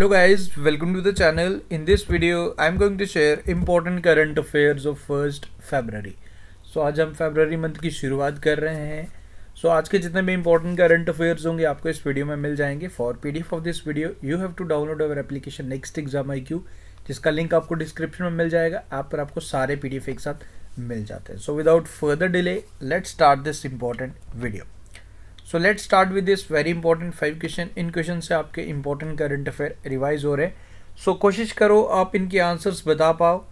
Hello guys welcome to the channel in this video I am going to share important current affairs of first February so आज हम February month की शुरुआत कर रहे हैं सो so, आज के जितने भी इंपॉर्टेंट करंट अफेयर्स होंगे आपको इस वीडियो में मिल जाएंगे for P D of this video you have to download our application next exam IQ क्यू जिसका लिंक आपको डिस्क्रिप्शन में मिल जाएगा आप पर आपको सारे पी डी एफ एक साथ मिल जाते हैं so without further delay let start this important video so let start with this very important five question इन क्वेश्चन से आपके इंपॉर्टेंट करंट अफेयर रिवाइज हो रहे हैं सो so, कोशिश करो आप इनके आंसर्स बता पाओ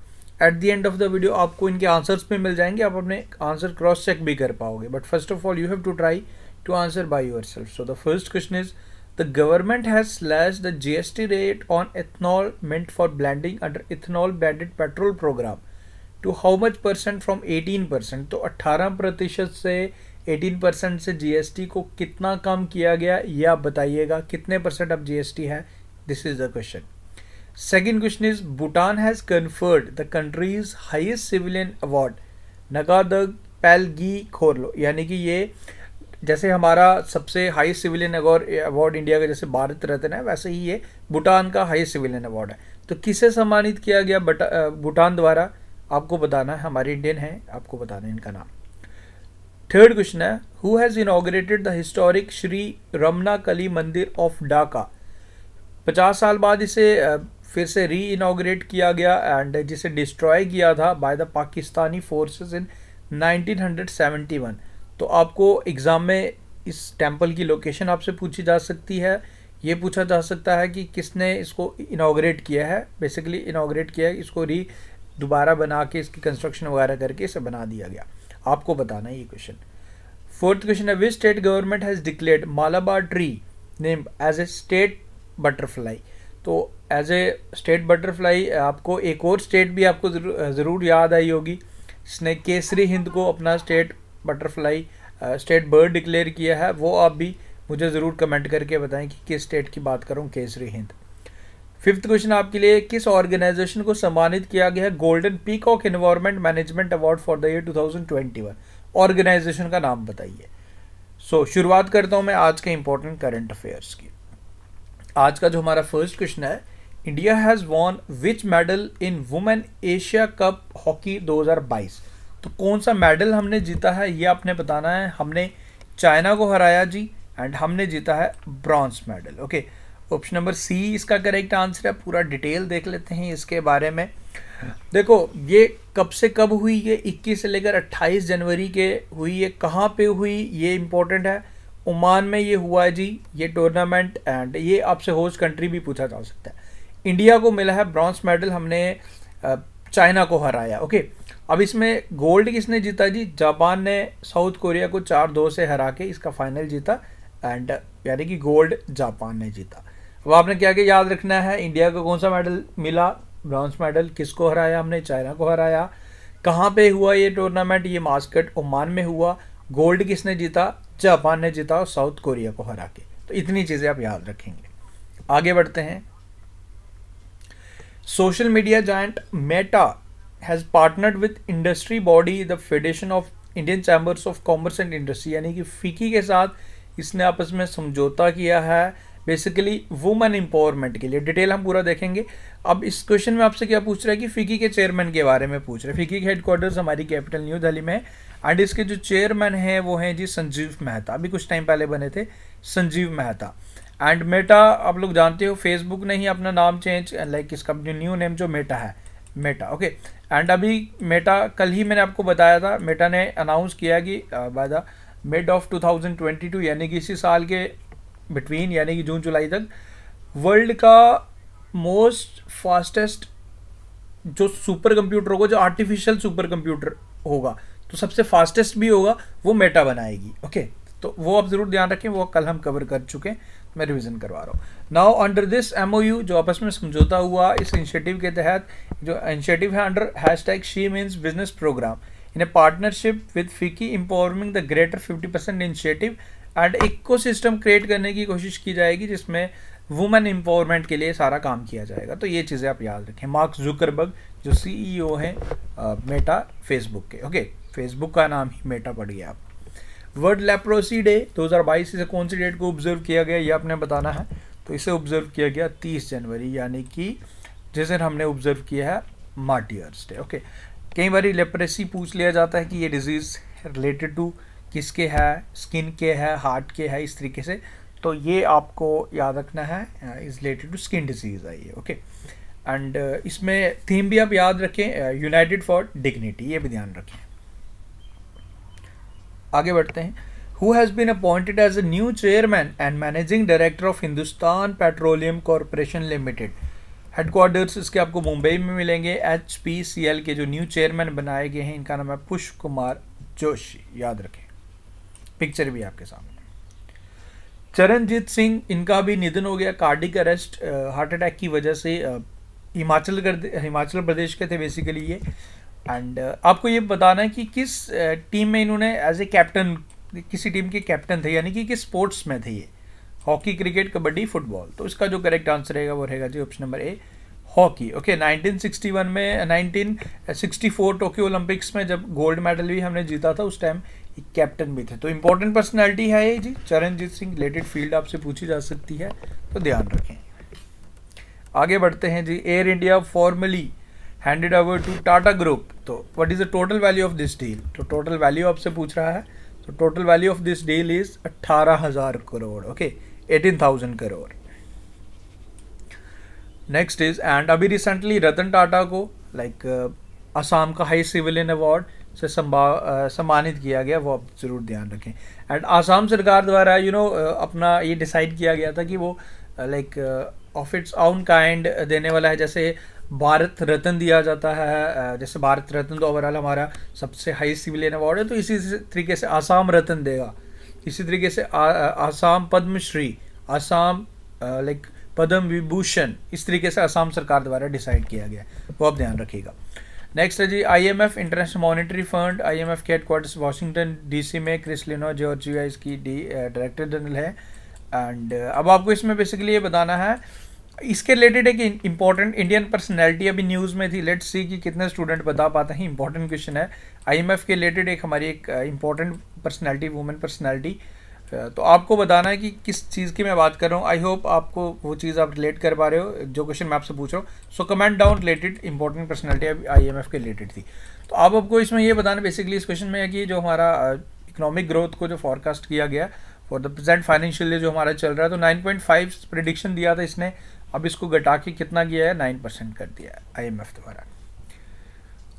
at the end of the video आपको इनके आंसर्स भी मिल जाएंगे आप अपने आंसर क्रॉस चेक भी कर पाओगे but first of all you have to try to answer by yourself so the first question is the has less the G S T rate on ethanol meant for blending under ethanol blended petrol programme to how much percent from eighteen percent तो अट्ठारह प्रतिशत से 18 percent से GST को कितना कम किया गया ये आप बताइएगा कितने परसेंट अब जीएसटी है this is the question second question is Bhutan has conferred the country's highest civilian award Ngadag Pelgi Khorlo यानी कि ये जैसे हमारा सबसे high civilian award award India का जैसे भारत रत्न है वैसे ही ये भूटान का हाई सिविलियन अवार्ड है तो किसे सम्मानित किया गया भूटान द्वारा आपको बताना है हमारे इंडियन हैं आपको बताना है इनका नाम थर्ड क्वेश्चन है who has inaugurated the historic Shri Ramna Kali Mandir of Dhaka पचास साल बाद इसे फिर से री इनाग्रेट किया गया एंड जिसे डिस्ट्रॉय किया था by the Pakistani forces in 1971 तो आपको एग्ज़ाम में इस टेम्पल की लोकेशन आपसे पूछी जा सकती है ये पूछा जा सकता है कि किसने इसको इनाग्रेट किया है बेसिकली इनाग्रेट किया है इसको री दोबारा बना के इसकी कंस्ट्रक्शन वगैरह करके इसे बना दिया गया आपको बताना है ये क्वेश्चन फोर्थ क्वेश्चन है which state government has declared Malabar tree nymph as a state butterfly तो एज ए स्टेट बटरफ्लाई आपको एक और स्टेट भी आपको ज़रूर याद आई होगी जिसने केसरी हिंद को अपना state butterfly state bird declare किया है वो आप भी मुझे ज़रूर कमेंट करके बताएं कि किस स्टेट की बात करूँ केसरी हिंद फिफ्थ क्वेश्चन आपके लिए किस ऑर्गेनाइजेशन को सम्मानित किया गया है golden peak of environment management award for the year 2021 organisation का नाम बताइए सो so, शुरुआत करता हूं मैं आज के इंपॉर्टेंट करंट अफेयर्स की आज का जो हमारा फर्स्ट क्वेश्चन है India has won which medal in women Asia cup hockey 2022 तो कौन सा मेडल हमने जीता है ये आपने बताना है हमने चाइना को हराया जी एंड हमने जीता है bronze medal okay okay. Option number C इसका करेक्ट आंसर है पूरा डिटेल देख लेते हैं इसके बारे में देखो ये कब से कब हुई ये 21 से लेकर 28 जनवरी के हुई ये कहाँ पे हुई ये इम्पोर्टेंट है ओमान में ये हुआ है जी ये टूर्नामेंट एंड ये आपसे होस्ट कंट्री भी पूछा जा सकता है इंडिया को मिला है ब्रॉन्ज मेडल हमने चाइना को हराया ओके अब इसमें गोल्ड किसने जीता जी जापान ने साउथ कोरिया को चार दो से हरा के इसका फाइनल जीता एंड यानी कि गोल्ड जापान ने जीता अब आपने क्या क्या याद रखना है इंडिया को कौन सा मेडल मिला ब्रॉन्ज मेडल किसको हराया हमने चाइना को हराया कहाँ पे हुआ ये टूर्नामेंट ये मास्कट ओमान में हुआ गोल्ड किसने जीता जापान ने जीता और साउथ कोरिया को हरा के तो इतनी चीज़ें आप याद रखेंगे आगे बढ़ते हैं social media giant Meta has partnered with industry body the Federation of Indian Chambers of Commerce and Industry यानी कि फिकी के साथ इसने आपस में समझौता किया है बेसिकली वुमेन एम्पावरमेंट के लिए डिटेल हम पूरा देखेंगे अब इस क्वेश्चन में आपसे क्या पूछ रहा है कि फिकी के चेयरमैन के बारे में पूछ रहे हैं फिकी के हेडक्वार्टर्स हमारी कैपिटल न्यू दिल्ली में है एंड इसके जो चेयरमैन हैं वो हैं जी संजीव मेहता अभी कुछ टाइम पहले बने थे संजीव मेहता एंड मेटा आप लोग जानते हो फेसबुक ने ही अपना नाम चेंज लाइक इस कंपनी न्यू नेम जो मेटा है मेटा ओके एंड अभी मेटा कल ही मैंने आपको बताया था मेटा ने अनाउंस किया कि बाय द मिड ऑफ 2022 यानी कि इसी साल के बिटवीन यानी कि जून जुलाई तक वर्ल्ड का मोस्ट फास्टेस्ट जो सुपर कंप्यूटर होगा जो आर्टिफिशियल सुपर कंप्यूटर होगा तो सबसे फास्टेस्ट भी होगा वो मेटा बनाएगी ओके तो वो आप जरूर ध्यान रखें वो कल हम कवर कर चुके हैं मैं रिवीजन करवा रहा हूँ नाउ अंडर दिस एम जो आपस में समझौता हुआ इस इनिशिएटिव के तहत जो इनिशिएटिव है under hashtag she means business programme in a partnership with FICCI empowering the greater fifty percent initiative and ecosystem create करने की कोशिश की जाएगी जिसमें वुमेन एम्पावरमेंट के लिए सारा काम किया जाएगा तो ये चीज़ें आप याद रखें मार्क जुकरबर्ग जो सीईओ e हैं मेटा फेसबुक के ओके फेसबुक का नाम ही मेटा पड़ गया आप वर्ल्ड लेप्रोसी डे 2022 इसे कौन सी डेट को ऑब्जर्व किया गया ये आपने बताना है तो इसे ऑब्जर्व किया गया 30 जनवरी यानी कि जिस दिन हमने ऑब्जर्व किया है मार्टियर्स डे ओके कई बार लेप्रेसी पूछ लिया जाता है कि ये डिजीज़ रिलेटेड टू किसके है स्किन के है हार्ट के है इस तरीके से तो ये आपको याद रखना है is related to skin disease है ये ओके एंड इसमें थीम भी आप याद रखें यूनाइटेड फॉर डिग्निटी ये भी ध्यान रखें आगे बढ़ते हैं who has been appointed as a new chairman and managing director of Hindustan petroleum corporation limited headquarters इसके आपको मुंबई में मिलेंगे एच पी सी एल के जो न्यू चेयरमैन बनाए गए हैं इनका नाम है पुष्प कुमार जोशी याद रखें पिक्चर भी आपके सामने चरणजीत सिंह इनका भी निधन हो गया कार्डिक अरेस्ट हार्ट अटैक की वजह से हिमाचल कर हिमाचल प्रदेश के थे बेसिकली ये एंड आपको ये बताना है कि किस टीम में इन्होंने एज ए कैप्टन किसी टीम के कैप्टन थे यानी कि किस स्पोर्ट्स में थे ये हॉकी क्रिकेट कबड्डी फुटबॉल तो इसका जो करेक्ट आंसर रहेगा वो रहेगा जी option number A hockey okay 1961 में 1964 टोक्यो ओलंपिक्स में जब गोल्ड मेडल भी हमने जीता था उस टाइम कैप्टन भी थे तो इंपॉर्टेंट पर्सनैलिटी है ये जी चरणजीत सिंह रिलेटेड फील्ड आपसे पूछी जा सकती है तो ध्यान रखें आगे बढ़ते हैं जी air India formally handed over to Tata group तो what is the total value of this deal तो टोटल वैल्यू आपसे पूछ रहा है तो total value of this deal is अट्ठारह हज़ार crore okay eighteen thousand crore next is and अभी रिसेंटली रतन टाटा को लाइक like, uh, असम का हाई सिविलियन अवार्ड से सम्मानित किया गया वो आप ज़रूर ध्यान रखें एंड आसाम सरकार द्वारा यू नो अपना ये डिसाइड किया गया था कि वो like of its own kind देने वाला है जैसे भारत रत्न दिया जाता है जैसे भारत रत्न तो ओवरऑल हमारा सबसे हाई सिविलियन अवार्ड है तो इसी तरीके से आसाम रत्न देगा इसी तरीके से आ, आसाम पद्मश्री आसाम लाइक पद्म विभूषण इस तरीके से आसाम सरकार द्वारा डिसाइड किया गया वो आप ध्यान रखिएगा नेक्स्ट है जी IMF international monetary fund IMF के हेडक्वार्टर्स वाशिंगटन डीसी में क्रिसलिनो जॉर्जिया इसकी डायरेक्टर जनरल है एंड eh, अब आपको इसमें बेसिकली ये बताना है इसके रिलेटेड एक इंपॉर्टेंट इंडियन पर्सनैलिटी अभी न्यूज़ में थी लेट्स सी कि कितने स्टूडेंट बता पाते हैं इंपॉर्टेंट क्वेश्चन है आईएमएफ के रिलेटेड एक हमारी एक इंपॉर्टेंट पर्सनैलिटी वुमेन पर्सनैलिटी अच्छा, तो आपको बताना है कि किस चीज़ की मैं बात कर रहा हूँ आई होप आपको वो चीज़ आप रिलेट कर पा रहे हो जो क्वेश्चन मैं आपसे पूछ रहा हूँ so comment down related important personality अभी आई के रिलेटेड थी तो आप आपको इसमें ये बताना बेसिकली इस क्वेश्चन में है कि जो हमारा इकोनॉमिक uh, ग्रोथ को जो फॉरकास्ट किया गया फॉर द प्रेजेंट फाइनेंशियल जो हमारा चल रहा है तो नाइन फाइव प्रिडिक्शन दिया था इसने अब इसको घटा के कितना किया है नाइन परसेंट कर दिया है आई एम एफ द्वारा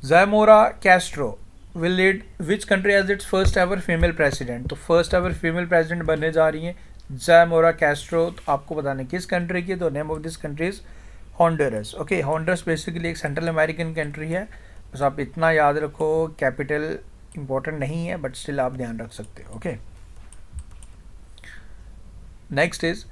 Xiomara Castro will lead which country as its first ever female president तो फर्स्ट एवर फीमेल प्रेसिडेंट बनने जा रही हैं जैमोरा कैस्ट्रो तो आपको बताने किस कंट्री की तो name of this country is Honduras okay Honduras basically एक सेंट्रल अमेरिकन कंट्री है बस आप इतना याद रखो कैपिटल इंपॉर्टेंट नहीं है बट स्टिल आप ध्यान रख सकते हो okay next is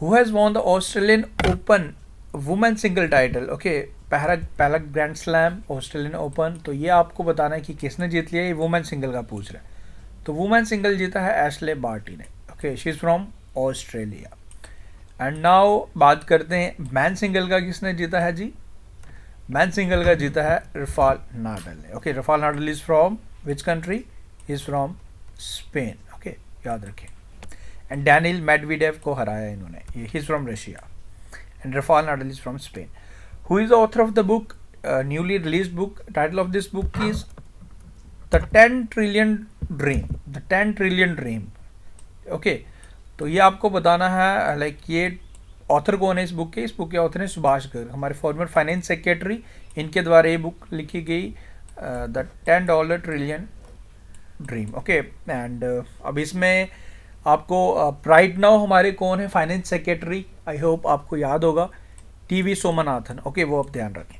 who has won the Australian open women single title okay पहला पहला ग्रैंड स्लैम ऑस्ट्रेलियन ओपन तो ये आपको बताना है कि किसने जीत लिया ये वुमेन सिंगल का पूछ रहा है तो वुमेन सिंगल जीता है एशले बार्टी ने okay she is from Australia and now बात करते हैं मैन सिंगल का किसने जीता है जी मैन सिंगल का जीता है रफाल नाडल ने okay Rafael Nadal is from which country is from Spain okay याद रखें एंड डैनिल मेडविडेव को हराया इन्होंने ये is from Russia and Rafael Nadal is from Spain. Who is the author of the book? Uh, newly released book. Title of this book is The 10 Trillion Dream. The 10 Trillion Dream. okay, तो ये आपको बताना है like ये author कौन है इस book के इस बुक के ऑथर हैं सुभाष गर्ग हमारे फॉर्मर फाइनेंस सेक्रेटरी इनके द्वारा ये बुक लिखी गई the ten dollar trillion dream okay and अब इसमें आपको राइट uh, नाउ हमारे कौन है फाइनेंस सेक्रेटरी आई होप आपको याद होगा टी वी सोमनाथन ओके वो आप ध्यान रखें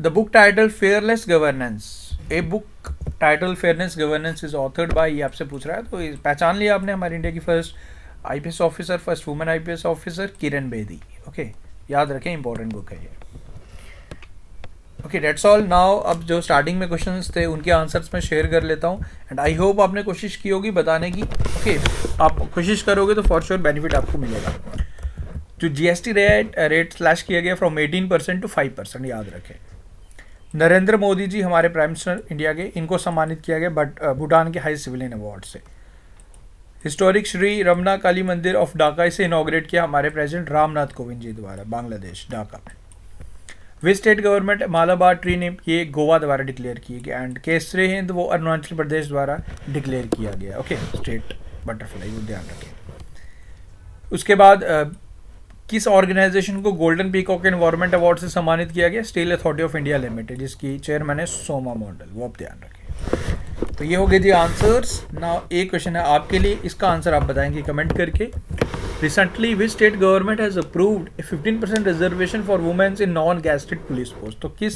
the book title fearless governance a book title fairness governance is authored by ये आपसे पूछ रहा है तो पहचान लिया आपने हमारे इंडिया की first IPS officer first women IPS officer Kiran Bedi okay याद रखें इंपॉर्टेंट बुक है ये ओके डेट्स ऑल नाउ अब जो स्टार्टिंग में क्वेश्चंस थे उनके आंसर्स मैं शेयर कर लेता हूँ एंड आई होप आपने कोशिश की होगी बताने की ओके okay, आप कोशिश करोगे तो फॉर श्योर बेनिफिट आपको मिलेगा जो G S T rate rate slash किया गया from eighteen percent to five percent याद रखें नरेंद्र मोदी जी हमारे प्राइम मिनिस्टर इंडिया के इनको सम्मानित किया गया बट भूटान uh, के हाई सिविलियन अवार्ड से हिस्टोरिक श्री रमना काली मंदिर ऑफ ढाका इसे इनाग्रेट किया हमारे प्रेजिडेंट रामनाथ कोविंद जी द्वारा बांग्लादेश ढाका में वे state government Malabar tree name ये गोवा द्वारा डिक्लेयर किए गए एंड केसरे हिंद तो वो अरुणाचल प्रदेश द्वारा डिक्लेयर किया गया ओके स्टेट बटरफ्लाई वो ध्यान रखें उसके बाद किस ऑर्गेनाइजेशन को गोल्डन पीकॉक इन्वायरमेंट अवार्ड से सम्मानित किया गया Steel Authority of India Limited जिसकी चेयरमैन है सोमा मॉडल वो आप ध्यान रखें तो ये हो गए जी आंसर्स ना एक क्वेश्चन है आपके लिए इसका आंसर आप बताएंगे कमेंट करके recently which state government has approved fifteen percent reservation for womens in non gazetted police post तो किस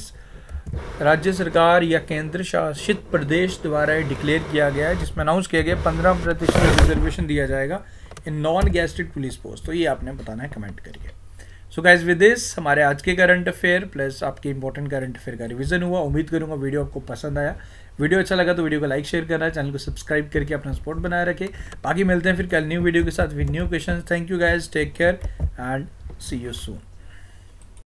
राज्य सरकार या केंद्र शासित प्रदेश द्वारा डिक्लेयर किया गया है जिसमें अनाउंस किया गया पंद्रह प्रतिशत रिजर्वेशन दिया जाएगा in non gazetted police post तो ये आपने बताना है कमेंट करिए सो गाइज विद दिस हमारे आज के करंट अफेयर प्लस आपके इंपॉर्टेंट करंट अफेयर का रिविजन हुआ उम्मीद करूंगा वीडियो आपको पसंद आया वीडियो अच्छा लगा तो वीडियो को लाइक शेयर करना चैनल को सब्सक्राइब करके अपना सपोर्ट बनाए रखें बाकी मिलते हैं फिर कल न्यू वीडियो के साथ with new question thank you guys take care and see you soon